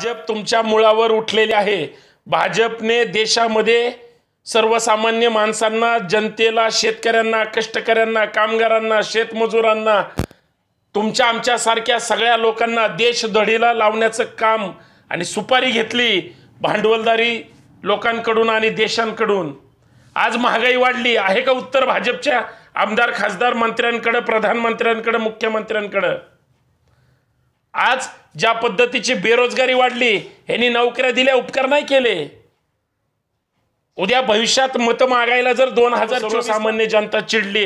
भाजप तुमच्या मुळावर उठलेले आहे भाजपने देशामध्ये सर्वसामान्य माणसांना जनतेला शेतकऱ्यांना कष्टकऱ्यांना कामगारांना शेतमजुरांना तुमच्या आमच्यासारख्या सगळ्या लोकांना देशधडीला लावण्याचं काम आणि सुपारी घेतली भांडवलदारी लोकांकडून आणि देशांकडून आज महागाई वाढली आहे का उत्तर भाजपच्या आमदार खासदार मंत्र्यांकडं प्रधानमंत्र्यांकडं मुख्यमंत्र्यांकडं आज ज्या पद्धतीची बेरोजगारी वाढली यांनी नोकऱ्या दिल्या उपकार नाही केले उद्या भविष्यात मत मागायला जर दोन हजार सामान्य जनता चिडली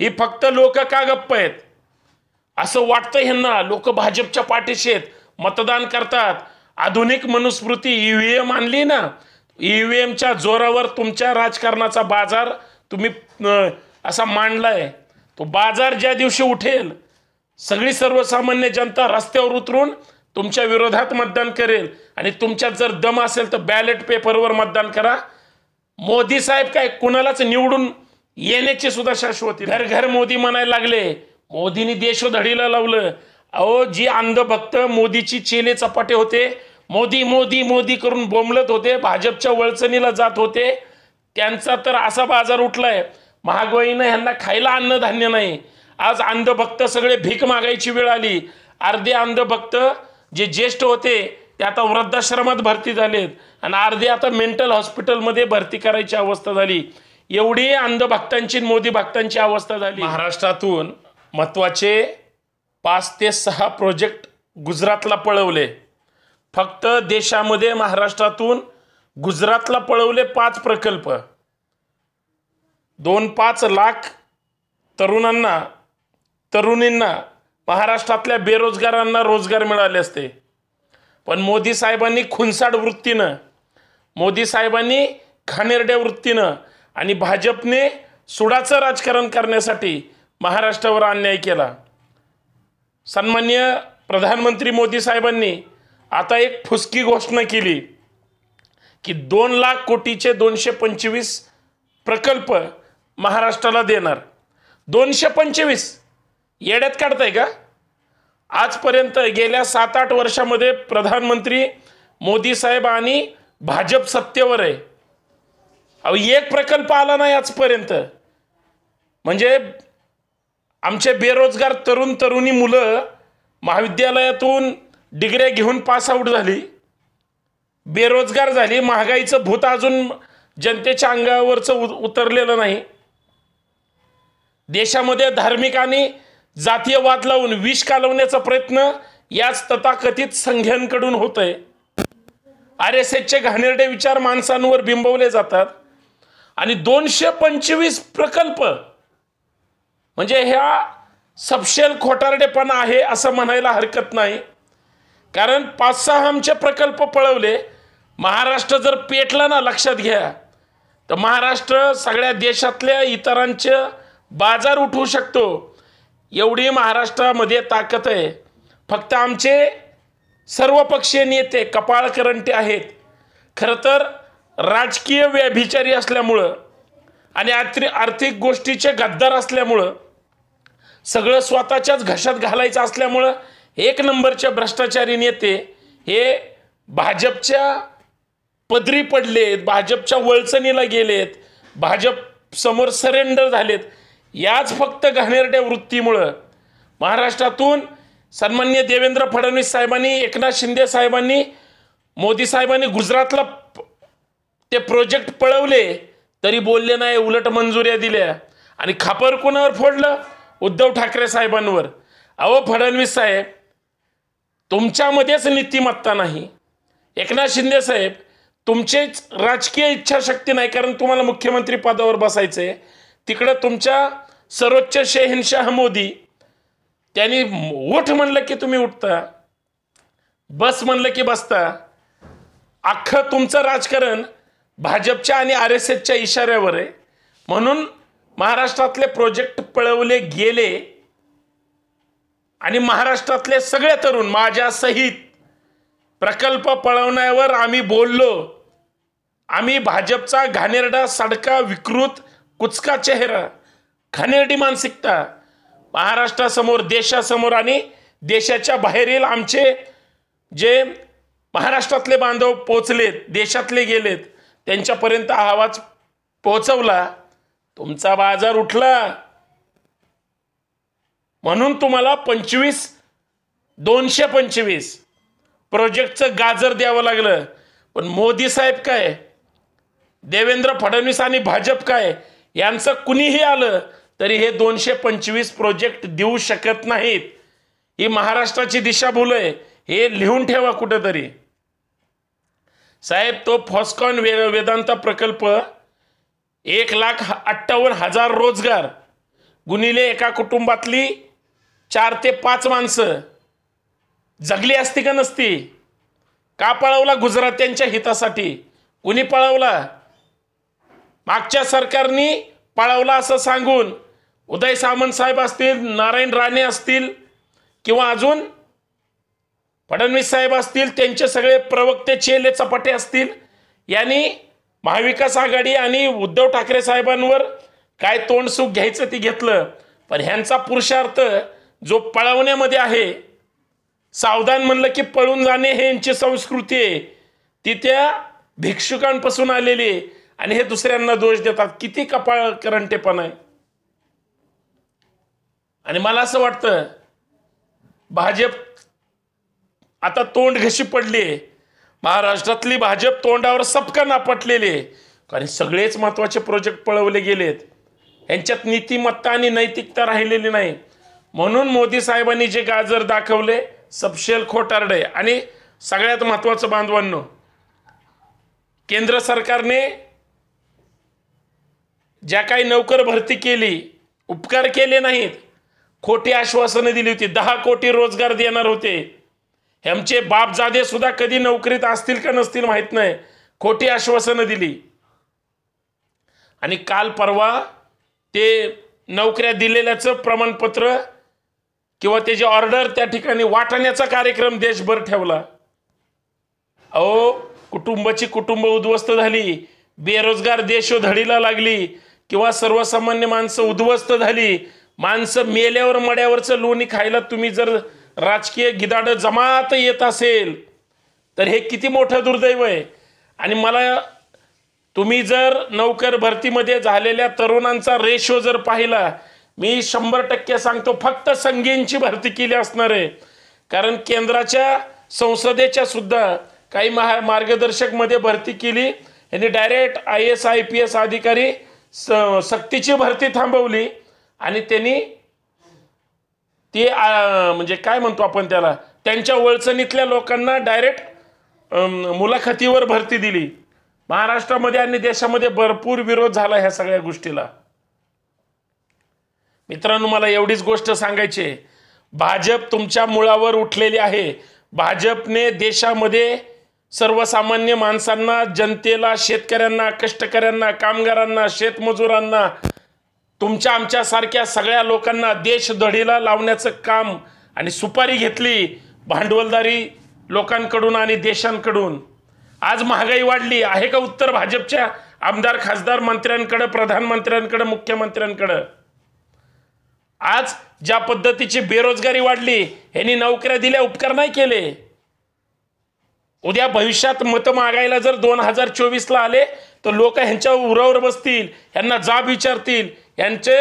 ही फक्त लोक का गप्प आहेत असं वाटतं ह्यांना लोक भाजपच्या पाठीशी आहेत मतदान करतात आधुनिक मनुस्मृती ईव्हीएम e आणली ना ईव्हीएमच्या e जोरावर तुमच्या राजकारणाचा बाजार तुम्ही असा मांडलाय तो बाजार ज्या दिवशी उठेल सगळी सर्वसामान्य जनता रस्त्यावर उतरून तुमच्या विरोधात मतदान करेल आणि तुमच्यात जर दम असेल तर बॅलेट पेपरवर मतदान करा मोदी साहेब काय कुणालाच निवडून येण्याची सुद्धा शाश्वती घर घर मोदी म्हणायला लागले मोदींनी देशोधडीला लावलं अहो जी भक्त मोदीची चेले चपाटे होते मोदी मोदी मोदी करून बोंबलत होते भाजपच्या वळचणीला जात होते त्यांचा तर असा बाजार उठलाय महागाईनं ह्यांना खायला अन्नधान्य नाही आज अंधभक्त सगळे भीक मागायची वेळ आली अर्धे अंधभक्त जे ज्येष्ठ होते ते आता वृद्धाश्रमात भरती झालेत आणि अर्धे आता मेंटल हॉस्पिटलमध्ये भरती करायची अवस्था झाली एवढी अंधभक्तांची मोदी भक्तांची अवस्था झाली महाराष्ट्रातून महत्वाचे पाच ते सहा प्रोजेक्ट गुजरातला पळवले फक्त देशामध्ये महाराष्ट्रातून गुजरातला पळवले पाच प्रकल्प दोन पाच लाख तरुणांना तरुणींना महाराष्ट्रातल्या बेरोजगारांना रोजगार मिळाले असते पण मोदी साहेबांनी खुनसाड वृत्तीनं मोदी साहेबांनी खानेरड्या वृत्तीनं आणि भाजपने सुडाचं राजकारण करण्यासाठी महाराष्ट्रावर अन्याय केला सन्मान्य प्रधानमंत्री मोदी साहेबांनी आता एक फुसकी घोषणा केली की दोन लाख कोटीचे दोनशे पंचवीस प्रकल्प महाराष्ट्राला देणार दोनशे पंचवीस येड्यात काढताय का आजपर्यंत गेल्या सात आठ वर्षामध्ये प्रधानमंत्री मोदी साहेब आणि भाजप सत्तेवर आहे अहो एक प्रकल्प आला नाही आजपर्यंत म्हणजे आमचे बेरोजगार तरुण तरुणी मुलं महाविद्यालयातून डिग्र्या घेऊन पास आऊट झाली बेरोजगार झाली महागाईचं भूत अजून जनतेच्या अंगावरचं उतरलेलं नाही देशामध्ये धार्मिक आणि जातीयवाद लावून विष कालवण्याचा प्रयत्न याच तथाकथित संघ्यांकडून होत आहे आर एस एसचे घाणेरडे विचार माणसांवर बिंबवले जातात आणि दोनशे पंचवीस प्रकल्प म्हणजे ह्या सपशेल खोटारडेपणा आहे असं म्हणायला हरकत नाही कारण पाच सहा आमचे प्रकल्प पळवले महाराष्ट्र जर पेटला ना लक्षात घ्या तर महाराष्ट्र सगळ्या देशातल्या इतरांचे बाजार उठवू शकतो एवढी महाराष्ट्रामध्ये ताकद आहे फक्त आमचे सर्वपक्षीय नेते कपाळकरंटे आहेत खरं तर राजकीय व्याभिचारी असल्यामुळं आणि आर्थिक आर्थिक गोष्टीचे गद्दार असल्यामुळं सगळं स्वतःच्याच घशात घालायचं असल्यामुळं एक नंबरचे भ्रष्टाचारी नेते हे भाजपच्या पदरी पडलेत भाजपच्या वळचणीला गेलेत भाजप समोर सरेंडर झालेत याच फक्त घाणेरड्या वृत्तीमुळं महाराष्ट्रातून सन्मान्य देवेंद्र फडणवीस साहेबांनी एकनाथ शिंदे साहेबांनी मोदी साहेबांनी गुजरातला ते प्रोजेक्ट पळवले तरी बोलले नाही उलट मंजुऱ्या दिल्या आणि खापर कोणावर फोडलं उद्धव ठाकरे साहेबांवर अहो फडणवीस साहेब तुमच्यामध्येच नीतिमत्ता नाही एकनाथ शिंदे साहेब तुमचेच राजकीय इच्छाशक्ती नाही कारण तुम्हाला मुख्यमंत्री पदावर बसायचं आहे तिकडं तुमच्या सर्वोच्च शेहनशाह मोदी त्यांनी ओठ म्हणलं की तुम्ही उठता बस म्हणलं की बसता अख्खं तुमचं राजकारण भाजपच्या आणि आर एस एसच्या इशाऱ्यावर आहे म्हणून महाराष्ट्रातले प्रोजेक्ट पळवले गेले आणि महाराष्ट्रातले सगळे तरुण माझ्यासहित प्रकल्प पळवण्यावर आम्ही बोललो आम्ही भाजपचा घाणेरडा सडका विकृत कुचका चेहरा घाणेरडी मानसिकता महाराष्ट्रासमोर देशासमोर आणि देशाच्या बाहेरील आमचे जे महाराष्ट्रातले बांधव पोचलेत देशातले गेलेत त्यांच्यापर्यंत हा आवाज पोचवला तुमचा बाजार उठला म्हणून तुम्हाला पंचवीस दोनशे पंचवीस प्रोजेक्टचं गाजर द्यावं लागलं पण मोदी साहेब काय देवेंद्र फडणवीस आणि भाजप काय यांचं कुणीही आलं तरी हे दोनशे पंचवीस प्रोजेक्ट देऊ शकत नाहीत ही महाराष्ट्राची दिशाभूल आहे हे लिहून ठेवा कुठंतरी साहेब तो फॉस्कॉन वे वेदांत प्रकल्प एक लाख अठ्ठावन्न हजार रोजगार गुणिले एका कुटुंबातली चार ते पाच माणसं जगली असती का नसती का पळवला गुजरात्यांच्या हितासाठी कुणी पळवला मागच्या सरकारनी पळवला असं सांगून उदय सामंत साहेब असतील नारायण राणे असतील किंवा अजून फडणवीस साहेब असतील त्यांचे सगळे प्रवक्ते चेले चपाटे असतील यांनी महाविकास आघाडी आणि उद्धव ठाकरे साहेबांवर काय तोंडसुख घ्यायचं ते घेतलं पण ह्यांचा पुरुषार्थ जो पळवण्यामध्ये आहे सावधान म्हणलं की पळून जाणे हे यांची संस्कृती आहे ती त्या भिक्षुकांपासून आलेली आणि हे दुसऱ्यांना दोष देतात किती कपाळ करंटेपण आहे आणि मला असं वाटतं भाजप आता तोंड घशी पडली महाराष्ट्रातली भाजप तोंडावर नापटलेली आहे कारण सगळेच महत्त्वाचे प्रोजेक्ट पळवले गेलेत यांच्यात नीतिमत्ता आणि नैतिकता राहिलेली नाही म्हणून मोदी साहेबांनी जे गाजर दाखवले सपशेल खोटारडे आणि सगळ्यात महत्त्वाचं बांधवांनो केंद्र सरकारने ज्या काही नोकर भरती केली उपकार केले नाहीत खोटी आश्वासनं दिली होती दहा कोटी रोजगार देणार होते ह्यांचे बापजादे सुद्धा कधी नोकरीत असतील का नसतील माहीत नाही खोटी आश्वासनं दिली आणि काल परवा ते नोकऱ्या दिलेल्याचं प्रमाणपत्र किंवा त्याची ऑर्डर त्या ठिकाणी वाटण्याचा कार्यक्रम देशभर ठेवला अहो कुटुंबाची कुटुंब उद्ध्वस्त झाली बेरोजगार देशोधडीला लागली किंवा सर्वसामान्य माणसं उद्ध्वस्त झाली माणसं मेल्यावर मड्यावरचं लोणी खायला तुम्ही जर राजकीय गिदाड जमात येत असेल तर हे किती मोठं दुर्दैव आहे आणि मला तुम्ही जर नोकर भरतीमध्ये झालेल्या तरुणांचा रेशो जर पाहिला मी शंभर टक्के सांगतो फक्त संघींची भरती केली असणार आहे कारण केंद्राच्या संसदेच्या सुद्धा काही महा मार्गदर्शकमध्ये भरती केली यांनी direct I S I P S अधिकारी स सक्तीची भरती थांबवली आणि त्यांनी ती म्हणजे काय म्हणतो आपण त्याला त्यांच्या वळचणीतल्या लोकांना डायरेक्ट मुलाखतीवर भरती दिली महाराष्ट्रामध्ये आणि देशामध्ये भरपूर विरोध झाला ह्या सगळ्या गोष्टीला मित्रांनो मला एवढीच गोष्ट सांगायची भाजप तुमच्या मुळावर उठलेली आहे भाजपने देशामध्ये सर्वसामान्य माणसांना जनतेला शेतकऱ्यांना कष्टकऱ्यांना कामगारांना शेतमजुरांना तुमच्या आमच्यासारख्या सगळ्या लोकांना देश धडीला लावण्याचं काम आणि सुपारी घेतली भांडवलदारी लोकांकडून आणि देशांकडून आज महागाई वाढली आहे का उत्तर भाजपच्या आमदार खासदार मंत्र्यांकडं प्रधानमंत्र्यांकडं मुख्यमंत्र्यांकडं आज ज्या पद्धतीची बेरोजगारी वाढली यांनी नोकऱ्या दिल्या उपकार नाही केले उद्या भविष्यात मतं मागायला जर दोन हजार चोवीसला आले तर लोक ह्यांच्या उरावर बसतील यांना जाब विचारतील यांचे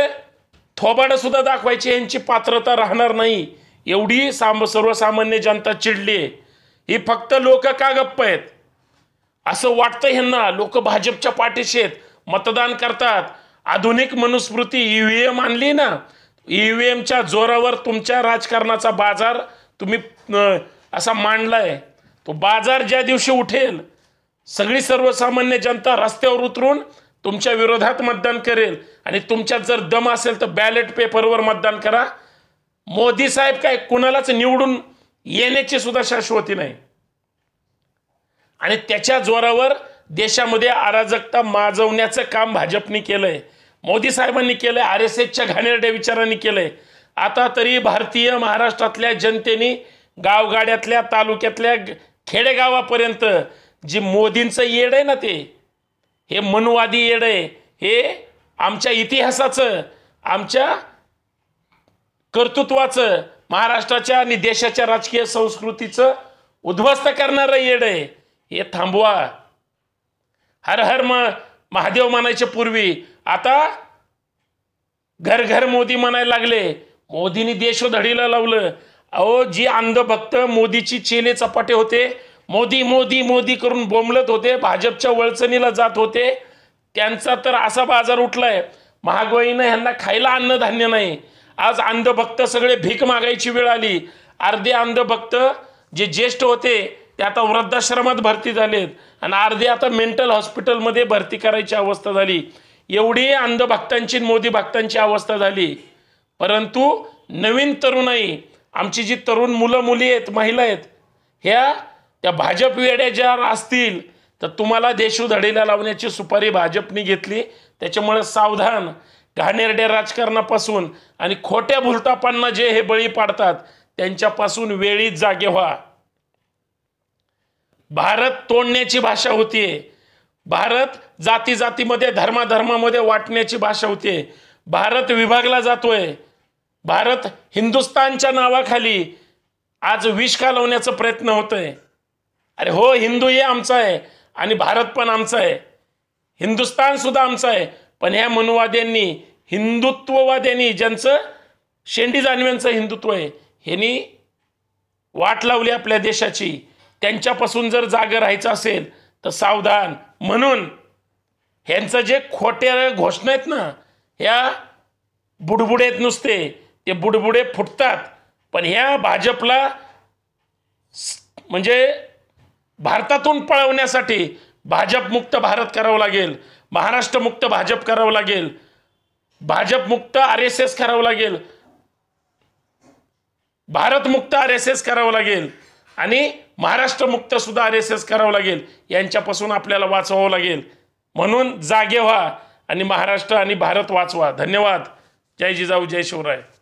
थोबाडंसुद्धा दाखवायची यांची पात्रता राहणार नाही एवढी साम सर्वसामान्य जनता चिडली आहे ही फक्त लोक का गप्प आहेत असं वाटतं ह्यांना लोक भाजपच्या पाठीशी आहेत मतदान करतात आधुनिक मनुस्मृती ई व्ही एम आणली ना ई e व्ही एमच्या जोरावर तुमच्या राजकारणाचा बाजार तुम्ही असा मांडला आहे तो बाजार ज्या दिवशी उठेल सगळी सर्वसामान्य जनता रस्त्यावर उतरून तुमच्या विरोधात मतदान करेल आणि तुमच्यात जर दम असेल तर बॅलेट पेपरवर मतदान करा मोदी साहेब काय कुणालाच निवडून येण्याची सुद्धा शाश्वती नाही आणि त्याच्या जोरावर देशामध्ये अराजकता माजवण्याचं काम भाजपने केलंय मोदी साहेबांनी केलंय आर एस एसच्या घाणेरड्या विचारांनी केलंय आता तरी भारतीय महाराष्ट्रातल्या जनतेने गावगाड्यातल्या तालुक्यातल्या खेडेगावापर्यंत जे मोदींचं येड आहे ना ते हे मनुवादी येड आहे हे आमच्या इतिहासाचं आमच्या कर्तृत्वाचं महाराष्ट्राच्या आणि देशाच्या राजकीय संस्कृतीचं उद्ध्वस्त करणारं येड आहे हे थांबवा हर हर म महादेव म्हणायच्या पूर्वी आता घर घर मोदी म्हणायला लागले मोदींनी देशोधडीला लावलं अहो जी अंध भक्त मोदीची चेले चपाटे होते मोदी मोदी मोदी करून बोंबलत होते भाजपच्या वळचणीला जात होते त्यांचा तर असा बाजार उठलाय महागाईनं ह्यांना खायला अन्नधान्य नाही आज अंध भक्त सगळे भीक मागायची वेळ आली अर्धे अंध भक्त जे ज्येष्ठ होते ते आता वृद्धाश्रमात भरती झालेत आणि अर्धे आता मेंटल हॉस्पिटलमध्ये भरती करायची अवस्था झाली एवढी अंध भक्तांची मोदी भक्तांची अवस्था झाली परंतु नवीन तरुणाई आमची जी तरुण मुलं मुली आहेत महिला आहेत ह्या त्या भाजप वेड्या ज्या असतील तर तुम्हाला देशू धडीला लावण्याची सुपारी भाजपने घेतली त्याच्यामुळे सावधान घाणेरड्या राजकारणापासून आणि खोट्या भुलटापांना जे हे बळी पाडतात त्यांच्यापासून वेळीच जागे व्हा भारत तोडण्याची भाषा होती भारत जाती जातीमध्ये धर्माधर्मामध्ये वाटण्याची भाषा होती भारत विभागला जातोय भारत हिंदुस्तानच्या नावाखाली आज विष घालवण्याचा प्रयत्न होतोय आहे अरे हो हिंदू हे आमचा आहे आणि भारत पण आमचा आहे सुद्धा आमचा आहे पण ह्या मनुवाद्यांनी हिंदुत्ववाद्यांनी ज्यांचं शेंडी जानव्यांचं हिंदुत्व आहे ह्यांनी वाट लावली आपल्या देशाची त्यांच्यापासून जर जागं राहायचं असेल तर सावधान म्हणून ह्यांचं जे खोट्या घोषणा आहेत ना ह्या बुडबुडेत नुसते ते बुडबुडे फुटतात पण ह्या भाजपला म्हणजे भारतातून पळवण्यासाठी भाजपमुक्त भारत करावं लागेल महाराष्ट्रमुक्त भाजप करावं लागेल भाजपमुक्त आर एस एस करावं लागेल भारतमुक्त आर एस एस करावं लागेल आणि महाराष्ट्रमुक्त सुद्धा आर एस एस करावं लागेल यांच्यापासून आपल्याला वाचवावं लागेल म्हणून जागे व्हा आणि महाराष्ट्र आणि भारत वाचवा धन्यवाद जय जिजाऊ जय शिवराय